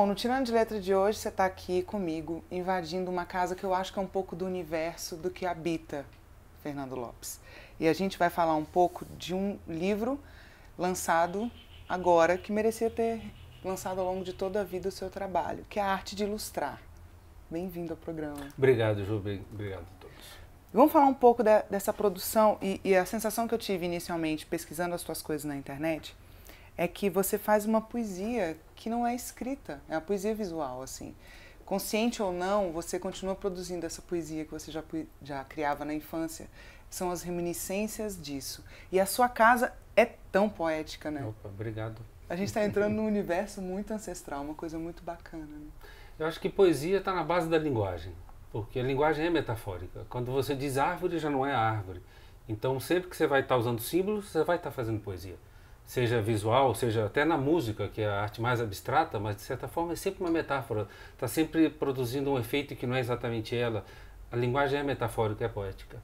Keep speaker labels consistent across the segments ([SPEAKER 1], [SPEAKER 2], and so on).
[SPEAKER 1] Bom, no Tirando de Letra de hoje, você está aqui comigo, invadindo uma casa que eu acho que é um pouco do universo do que habita Fernando Lopes. E a gente vai falar um pouco de um livro lançado agora, que merecia ter lançado ao longo de toda a vida o seu trabalho, que é a arte de ilustrar. Bem-vindo ao programa.
[SPEAKER 2] Obrigado, Ju. Obrigado a todos.
[SPEAKER 1] Vamos falar um pouco da, dessa produção e, e a sensação que eu tive inicialmente pesquisando as suas coisas na internet é que você faz uma poesia que não é escrita, é uma poesia visual, assim. Consciente ou não, você continua produzindo essa poesia que você já, já criava na infância. São as reminiscências disso. E a sua casa é tão poética, né? Opa, obrigado. A gente está entrando num universo muito ancestral, uma coisa muito bacana. Né? Eu acho
[SPEAKER 2] que poesia está na base da linguagem, porque a linguagem é metafórica. Quando você diz árvore, já não é árvore. Então, sempre que você vai estar tá usando símbolos, você vai estar tá fazendo poesia seja visual, seja até na música, que é a arte mais abstrata, mas de certa forma é sempre uma metáfora, está sempre produzindo um efeito que não é exatamente ela. A linguagem é metafórica, é poética.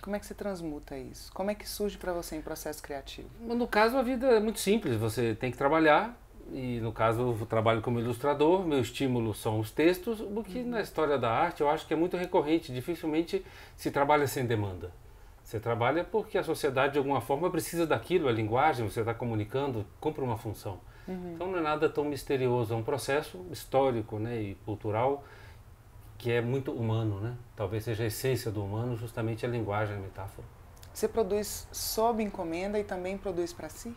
[SPEAKER 1] Como é que se transmuta isso? Como é que surge para você em processo criativo? No caso, a vida é muito
[SPEAKER 2] simples, você tem que trabalhar, e no caso eu trabalho como ilustrador, meu estímulo são os textos, o que uhum. na história da arte eu acho que é muito recorrente, dificilmente se trabalha sem demanda. Você trabalha porque a sociedade, de alguma forma, precisa daquilo, a linguagem, você está comunicando, cumpre uma função. Uhum. Então não é nada tão misterioso, é um processo histórico né, e cultural que é muito humano. Né? Talvez seja a essência do humano justamente a linguagem, a metáfora.
[SPEAKER 1] Você produz sob encomenda e também produz para si?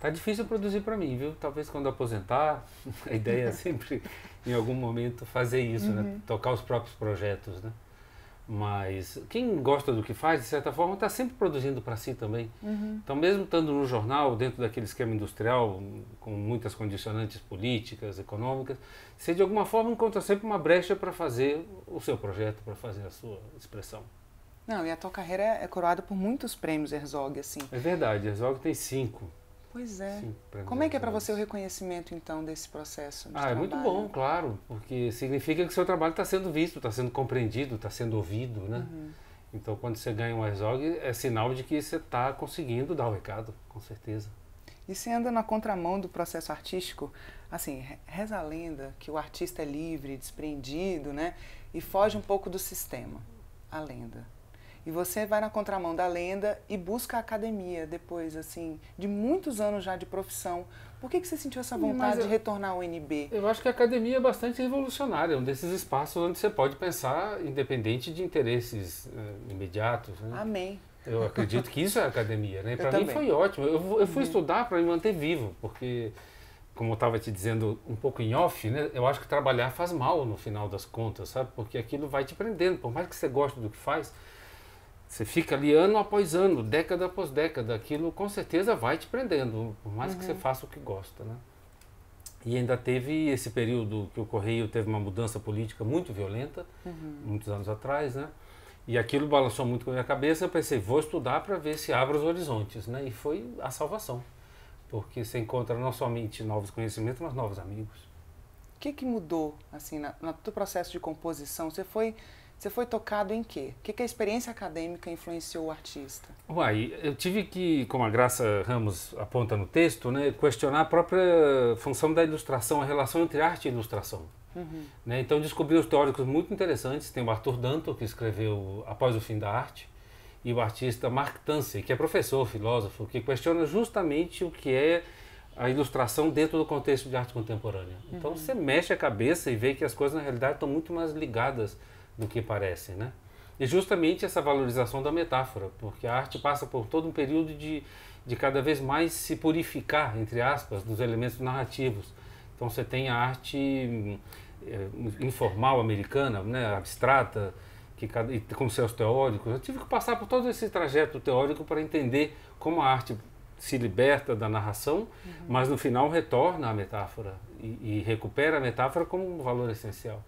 [SPEAKER 2] Tá difícil produzir para mim, viu? Talvez quando aposentar, a ideia é sempre, em algum momento, fazer isso, né? uhum. né? Tocar os próprios projetos, né? Mas quem gosta do que faz, de certa forma, está sempre produzindo para si também. Uhum. Então, mesmo estando no jornal, dentro daquele esquema industrial, com muitas condicionantes políticas, econômicas, você de alguma forma encontra sempre uma brecha para fazer o seu projeto, para fazer a sua expressão.
[SPEAKER 1] Não, e a tua carreira é, é coroada por muitos prêmios Herzog, assim.
[SPEAKER 2] É verdade, Herzog tem cinco. Pois é. Como é
[SPEAKER 1] que é para você o reconhecimento, então, desse processo? ah, é muito bom,
[SPEAKER 2] claro, porque significa que seu trabalho está sendo visto, está sendo compreendido, está sendo ouvido, né? Uhum. Então, quando você ganha um iSOG, é sinal de que você está conseguindo dar o recado, com certeza.
[SPEAKER 1] E se anda na contramão do processo artístico, assim, reza a lenda que o artista é livre, desprendido, né? E foge um pouco do sistema. A lenda. E você vai na contramão da lenda e busca a academia depois, assim, de muitos anos já de profissão. Por que, que você sentiu essa vontade eu, de retornar ao UNB?
[SPEAKER 2] Eu acho que a academia é bastante revolucionária, é um desses espaços onde você pode pensar independente de interesses uh, imediatos. Né? Amém. Eu acredito que isso é academia, né? Para mim foi ótimo. Eu, eu fui uhum. estudar para me manter vivo, porque como eu estava te dizendo um pouco em off, né? Eu acho que trabalhar faz mal no final das contas, sabe? Porque aquilo vai te prendendo, por mais que você goste do que faz, você fica ali ano após ano, década após década, aquilo com certeza vai te prendendo, por mais uhum. que você uhum. faça o que gosta, né? E ainda teve esse período que o Correio teve uma mudança política muito violenta, uhum. muitos anos atrás, né? E aquilo balançou muito com a minha cabeça, eu pensei, vou estudar para ver se abre os horizontes, né? E foi a salvação, porque você encontra não somente novos conhecimentos, mas novos amigos.
[SPEAKER 1] O que, que mudou, assim, no teu processo de composição? Você foi você foi tocado em quê? O que, que a experiência acadêmica influenciou o artista?
[SPEAKER 2] Uai, eu tive que, como a Graça Ramos aponta no texto, né, questionar a própria função da ilustração, a relação entre arte e ilustração. Uhum. Né, então descobri os teóricos muito interessantes. Tem o Arthur Danto, que escreveu Após o Fim da Arte, e o artista Mark Tansey, que é professor, filósofo, que questiona justamente o que é a ilustração dentro do contexto de arte contemporânea. Então uhum. você mexe a cabeça e vê que as coisas na realidade estão muito mais ligadas do que parecem, né? E justamente essa valorização da metáfora, porque a arte passa por todo um período de, de cada vez mais se purificar, entre aspas, dos elementos narrativos. Então você tem a arte eh, informal americana, né, abstrata, que cada, e com seus teóricos. Eu tive que passar por todo esse trajeto teórico para entender como a arte se liberta da narração, uhum. mas no final retorna à metáfora e, e recupera a metáfora como um valor essencial.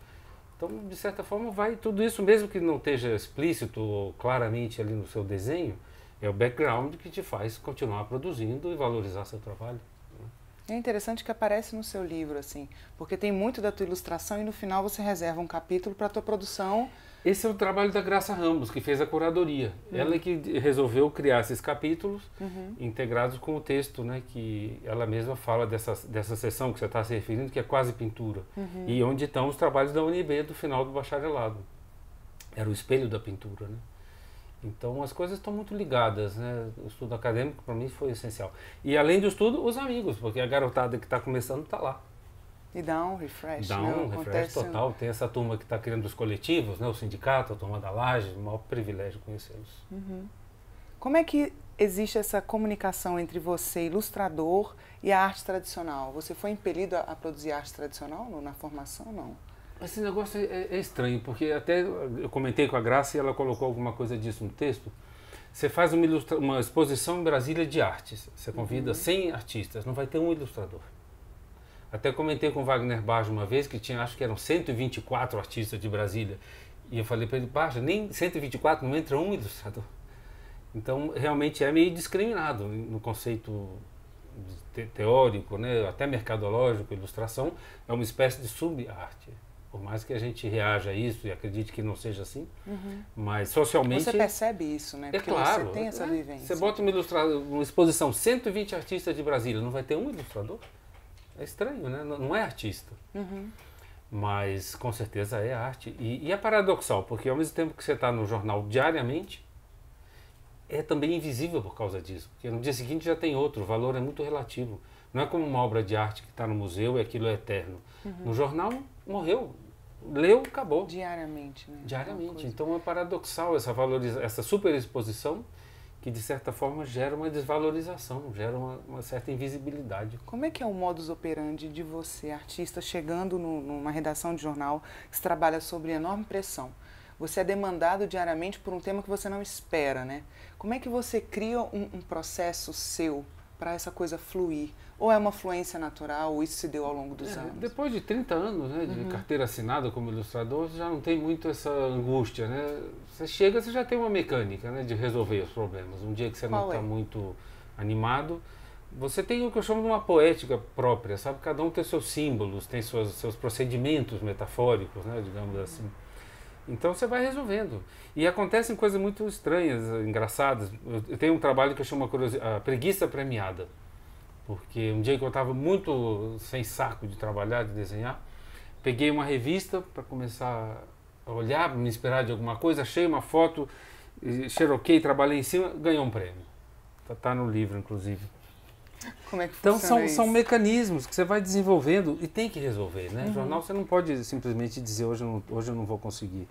[SPEAKER 2] Então, de certa forma, vai tudo isso, mesmo que não esteja explícito ou claramente ali no seu desenho, é o background que te faz continuar produzindo e valorizar seu trabalho. Né?
[SPEAKER 1] É interessante que aparece no seu livro, assim, porque tem muito da tua ilustração e no final você reserva um capítulo para a tua produção
[SPEAKER 2] esse é o trabalho da Graça Ramos, que fez a curadoria. Uhum. Ela é que resolveu criar esses capítulos uhum. integrados com o texto, né? Que ela mesma fala dessa, dessa sessão que você está se referindo, que é quase pintura. Uhum. E onde estão os trabalhos da UNB do final do bacharelado. Era o espelho da pintura, né? Então as coisas estão muito ligadas, né? O estudo acadêmico para mim foi essencial. E além do estudo, os amigos, porque a garotada que está começando está lá.
[SPEAKER 1] E dá um refresh. Dá né? um né? refresh total.
[SPEAKER 2] Tem essa turma que está criando os coletivos, né? o sindicato, a turma da laje, o maior privilégio conhecê-los.
[SPEAKER 1] Uhum. Como é que existe essa comunicação entre você, ilustrador, e a arte tradicional? Você foi impelido a, produzir arte tradicional na formação não? Esse negócio é, é,
[SPEAKER 2] é, estranho, porque até eu comentei com a Graça e ela colocou alguma coisa disso no texto. Você faz uma, uma exposição em Brasília de artes. Você convida uhum. 100 artistas, não vai ter um ilustrador. Até comentei com o Wagner Baja uma vez que tinha, acho que eram 124 artistas de Brasília. E eu falei para ele, Baja, nem 124 não entra um ilustrador. Então, realmente é meio discriminado no conceito teórico, né, até mercadológico, ilustração, é uma espécie de subarte. Por mais que a gente reaja a isso e acredite que não seja assim, uhum. mas socialmente... Você
[SPEAKER 1] percebe isso, né? É Porque é claro. Você tem essa né? vivência.
[SPEAKER 2] Você bota uma, uma exposição, 120 artistas de Brasília, não vai ter um ilustrador? É estranho, né? Não é artista. Uhum. Mas com certeza é arte. E, e, é paradoxal, porque ao mesmo tempo que você está no jornal diariamente, é também invisível por causa disso. Porque no dia seguinte já tem outro, o valor é muito relativo. Não é como uma obra de arte que está no museu e aquilo é eterno. Uhum. No jornal, morreu. Leu, acabou. Diariamente, né? Diariamente. Então é paradoxal essa, valoriza essa superexposição que de certa forma gera uma desvalorização, gera uma, uma, certa invisibilidade.
[SPEAKER 1] Como é que é o modus operandi de você, artista, chegando no, numa redação de jornal que trabalha sobre enorme pressão? Você é demandado diariamente por um tema que você não espera, né? Como é que você cria um, um processo seu para essa coisa fluir? Ou é uma fluência natural, ou isso se deu ao longo dos é, anos? Depois de 30 anos né, de uhum.
[SPEAKER 2] carteira assinada como ilustrador, você já não tem muito essa angústia, né? Você chega, você já tem uma mecânica né, de resolver os problemas. Um dia que você Qual não está é? muito animado, você tem o que eu chamo de uma poética própria, sabe? Cada um tem seus símbolos, tem suas, seus procedimentos metafóricos, né, digamos uhum. assim. Então você vai resolvendo. E acontecem coisas muito estranhas, engraçadas. Eu tenho um trabalho que eu chamo a, a preguiça premiada. Porque um dia que eu estava muito sem saco de trabalhar, de desenhar, peguei uma revista para começar a olhar, me inspirar de alguma coisa, achei uma foto, xeroquei, trabalhei em cima, ganhei um prêmio. Está tá no livro, inclusive.
[SPEAKER 1] Como é que então são, são
[SPEAKER 2] mecanismos que você vai desenvolvendo e tem que resolver, né? Uhum. Jornal você não pode simplesmente dizer hoje eu não, hoje eu não vou conseguir.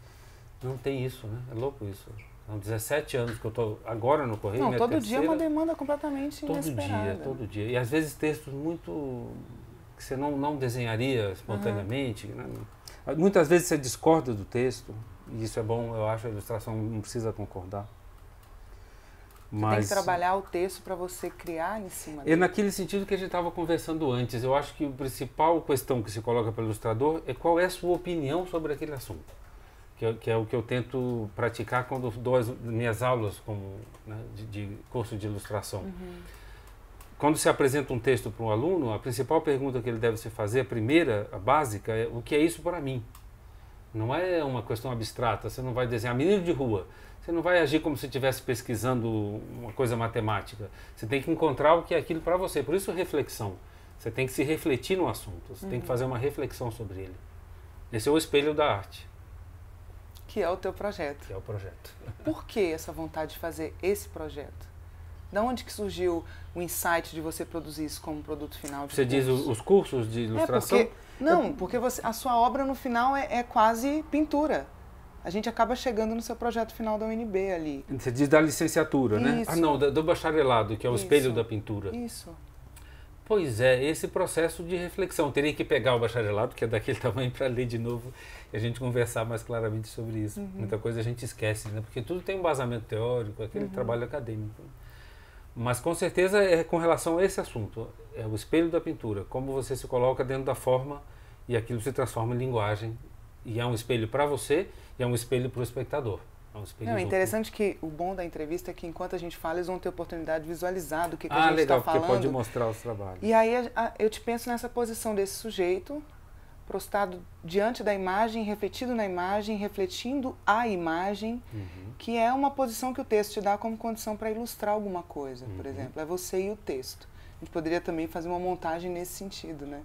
[SPEAKER 2] Não tem isso, né? É louco isso. São 17 anos que eu estou agora no Correio. Não, todo terceira, dia é uma
[SPEAKER 1] demanda completamente todo inesperada. Todo né? dia, todo
[SPEAKER 2] dia. E às vezes textos muito. que você não, não desenharia espontaneamente. Uhum. Né? Muitas vezes você discorda do texto, e isso é bom, eu acho, a ilustração não precisa concordar. Mas, tem que trabalhar
[SPEAKER 1] o texto para você criar em cima é dele. É
[SPEAKER 2] naquele sentido que a gente estava conversando antes. Eu acho que a principal questão que se coloca para o ilustrador é qual é a sua opinião sobre aquele assunto que, que, é o que eu tento praticar quando dou as minhas aulas como, né, de, de, curso de ilustração. Uhum. Quando se apresenta um texto para um aluno, a principal pergunta que ele deve se fazer, a primeira, a básica, é o que é isso para mim? Não é uma questão abstrata, você não vai desenhar menino de rua, você não vai agir como se estivesse pesquisando uma coisa matemática. Você tem que encontrar o que é aquilo para você. Por isso, reflexão. Você tem que se refletir no assunto, você uhum. tem que uhum. fazer uma reflexão sobre ele. Esse é o espelho da arte
[SPEAKER 1] que é o teu projeto. Que é o projeto. Por que essa vontade de fazer esse projeto? Da onde que surgiu o insight de você produzir isso como produto final? você curso? diz os
[SPEAKER 2] cursos de é, ilustração? É porque,
[SPEAKER 1] não, porque você, a sua obra no final é, é quase pintura a gente acaba chegando no seu projeto final da UNB ali.
[SPEAKER 2] Você diz da licenciatura, né? Ah, não, do, do bacharelado, que é o Isso. espelho da pintura. Isso. Pois é, esse processo de reflexão. Teria que pegar o bacharelado, que é daquele tamanho, para ler de novo e a gente conversar mais claramente sobre isso. Uhum. Muita coisa a gente esquece, né? Porque tudo tem um basamento teórico, aquele uhum. trabalho acadêmico. Mas com certeza é com relação a esse assunto, é o espelho da pintura, como você se coloca dentro da forma e aquilo se transforma em linguagem. E é um espelho para você e é um espelho para o espectador. É Não, é
[SPEAKER 1] interessante que o bom da entrevista é que enquanto a gente fala, eles vão ter oportunidade de visualizar do que, que ah, a gente está falando. Ah, legal, pode
[SPEAKER 2] mostrar os trabalhos. E
[SPEAKER 1] aí a, a, eu te penso nessa posição desse sujeito, prostrado diante da imagem, refletido na imagem, refletindo a imagem, uhum. que é uma posição que o texto te dá como condição para ilustrar alguma coisa, uhum. por exemplo. É você e o texto. A gente poderia também fazer uma montagem nesse sentido, né?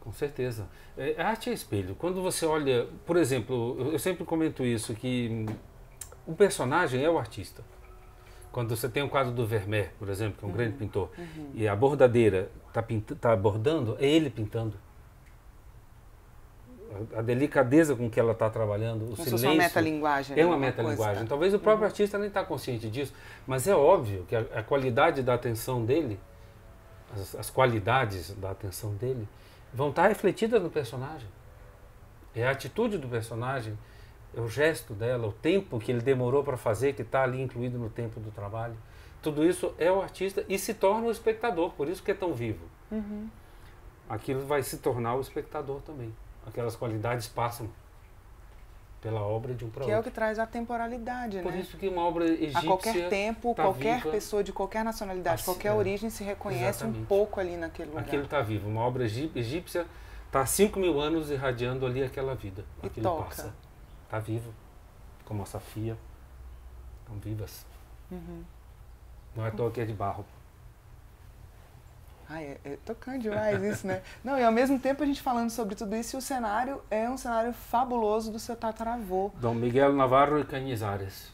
[SPEAKER 2] Com certeza. É, a arte é espelho. Quando você olha, por exemplo, eu sempre comento isso, que o personagem é o artista. Quando você tem o quadro do Vermeer, por exemplo, que é um uhum. grande pintor, uhum. e a bordadeira está tá bordando, é ele pintando. A, a delicadeza com que ela está trabalhando, o Como silêncio. É uma metalinguagem. É né? uma metalinguagem. Tá? Talvez o próprio uhum. artista nem está consciente disso, mas é óbvio que a, a qualidade da atenção dele, as, as qualidades da atenção dele, vão estar tá refletidas no personagem. É a atitude do personagem é o gesto dela, o tempo que ele demorou para fazer, que está ali incluído no tempo do trabalho. Tudo isso é o artista e se torna o espectador, por isso que é tão vivo. Uhum. Aquilo vai se tornar o espectador também. Aquelas qualidades passam pela obra de um para Que é o
[SPEAKER 1] que traz a temporalidade, Por né? isso que uma obra egípcia... A qualquer tempo, tá qualquer viva, pessoa de qualquer nacionalidade, assim, qualquer é, origem se reconhece exatamente. um pouco ali naquele lugar. Aquilo
[SPEAKER 2] está vivo. Uma obra egípcia está há 5 mil anos irradiando ali aquela vida. E aquilo toca. passa está vivo, como a Safia. Estão vivas. Uhum. Não é toa que é de barro.
[SPEAKER 1] Ai, é, é tocante demais isso, né? Não, e ao mesmo tempo a gente falando sobre tudo isso, o cenário é um cenário fabuloso do seu tataravô.
[SPEAKER 2] Dom Miguel Navarro e Canizares.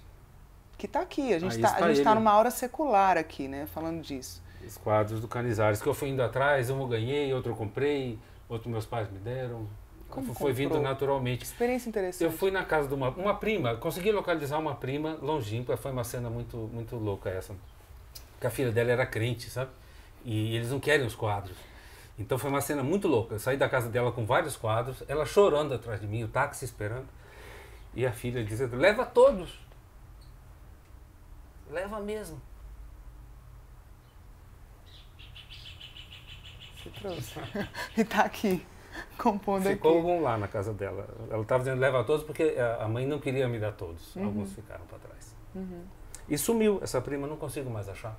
[SPEAKER 1] Que está aqui, a gente tá, está tá, tá numa aura secular aqui, né? Falando disso.
[SPEAKER 2] Os quadros do Canizares, que eu fui indo atrás, um eu ganhei, outro eu comprei, outro meus pais me deram.
[SPEAKER 1] Como foi vindo
[SPEAKER 2] naturalmente. Experiência interessante. Eu fui na casa de uma, uma prima, consegui localizar uma prima longínqua, foi uma cena muito, muito louca essa. Porque a filha dela era crente, sabe? E eles não querem os quadros. Então foi uma cena muito louca. Eu saí da casa dela com vários quadros, ela chorando atrás de mim, o táxi esperando. E a filha dizendo: leva todos.
[SPEAKER 1] Leva mesmo. Você trouxe. e tá aqui compondo Ficou aqui.
[SPEAKER 2] Ficou um lá na casa dela. Ela estava dizendo leva todos porque a mãe não queria me dar todos. Uhum. Alguns ficaram para trás. Uhum. E sumiu. Essa prima não consigo mais achar.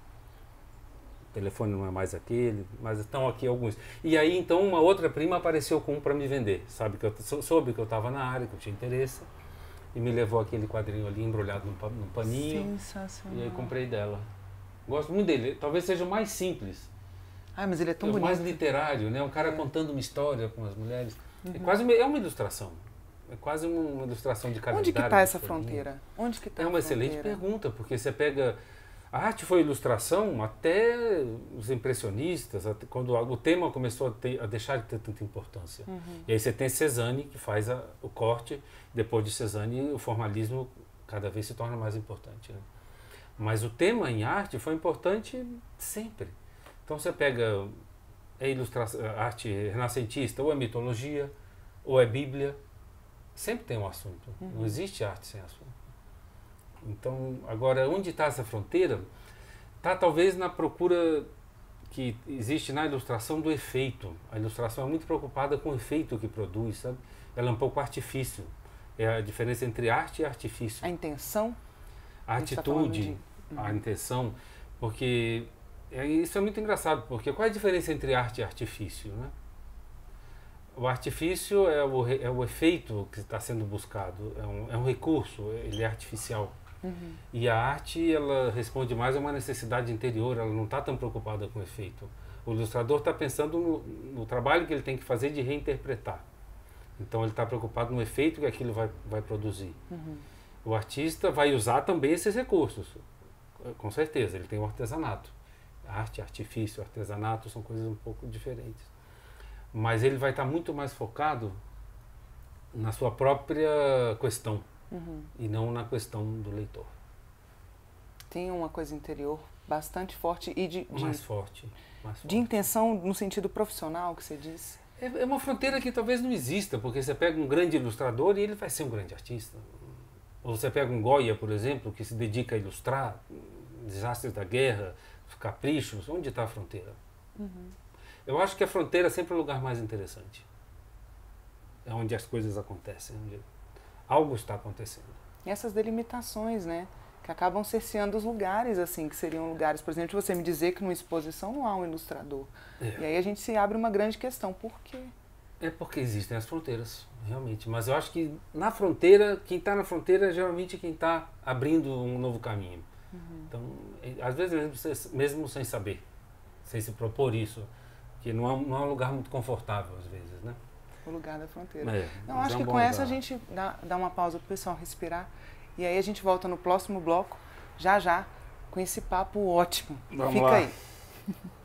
[SPEAKER 2] O telefone não é mais aquele, mas estão aqui alguns. E aí então uma outra prima apareceu com um para me vender. Sabe que eu soube que eu estava na área, que eu tinha interesse. E me levou aquele quadrinho ali embrulhado num paninho.
[SPEAKER 1] Sensacional. E aí comprei
[SPEAKER 2] dela. Gosto muito dele. Talvez seja o mais simples
[SPEAKER 1] ah, mas ele é tão é bonito. mais
[SPEAKER 2] literário, né? Um cara é. contando uma história com as mulheres. É uhum. É quase uma, é uma ilustração. É quase uma ilustração de calendário. Onde que está essa fronteira? Onde que está? É uma excelente pergunta, porque você pega a arte foi ilustração até os impressionistas, até quando o tema começou a, ter, a, deixar de ter tanta importância. Uhum. E aí você tem Cezanne que faz a, o corte, depois de Cezanne o formalismo cada vez se torna mais importante. Né? Mas o tema em arte foi importante sempre. Então você pega a é ilustração, é arte renascentista, ou é mitologia, ou é Bíblia, sempre tem um assunto. Uhum. Não existe arte sem assunto. Então, agora, onde está essa fronteira? Está talvez na procura que existe na ilustração do efeito. A ilustração é muito preocupada com o efeito que produz, sabe? Ela é um pouco artifício. É a diferença entre arte e artifício. A intenção? A, a tá atitude, tá de... a uhum. intenção. Porque é, isso é muito engraçado, porque qual é a diferença entre arte e artifício? Né? O artifício é o, é o efeito que está sendo buscado, é um, é um recurso, ele é artificial. Uhum. E a arte, ela responde mais a uma necessidade interior, ela não está tão preocupada com o efeito. O ilustrador está pensando no, no, trabalho que ele tem que fazer de reinterpretar. Então ele está preocupado no efeito que aquilo vai, vai produzir. Uhum. O artista vai usar também esses recursos, com certeza, ele tem o um artesanato arte, artifício, artesanato, são coisas um pouco diferentes. Mas ele vai estar muito mais focado na sua própria questão uhum. e não na questão do leitor.
[SPEAKER 1] Tem uma coisa interior bastante forte e de, de mais, forte, mais forte. de intenção no sentido profissional que você disse.
[SPEAKER 2] É, é uma fronteira que talvez não exista, porque você pega um grande ilustrador e ele vai ser um grande artista. Ou você pega um Goya, por exemplo, que se dedica a ilustrar desastres da guerra, caprichos, onde está a fronteira? Uhum. Eu acho que a fronteira é sempre o lugar mais interessante. É onde as coisas acontecem, onde algo está acontecendo.
[SPEAKER 1] E essas delimitações, né? Que acabam cerceando os lugares, assim, que seriam lugares, por exemplo, você me dizer que numa exposição não há um ilustrador. É. E aí a gente se abre uma grande questão, por quê?
[SPEAKER 2] É porque existem as fronteiras, realmente. Mas eu acho que na fronteira, quem está na fronteira é geralmente quem está abrindo um novo caminho. Uhum. Então, às vezes mesmo, mesmo, sem saber, sem se propor isso, que não é, não é um lugar muito confortável às vezes, né?
[SPEAKER 1] O lugar da fronteira. É, não, é acho é um que com lugar. essa a gente dá, dá uma pausa para o pessoal respirar e aí a gente volta no próximo bloco, já já, com esse papo ótimo. Vamos Fica lá. aí.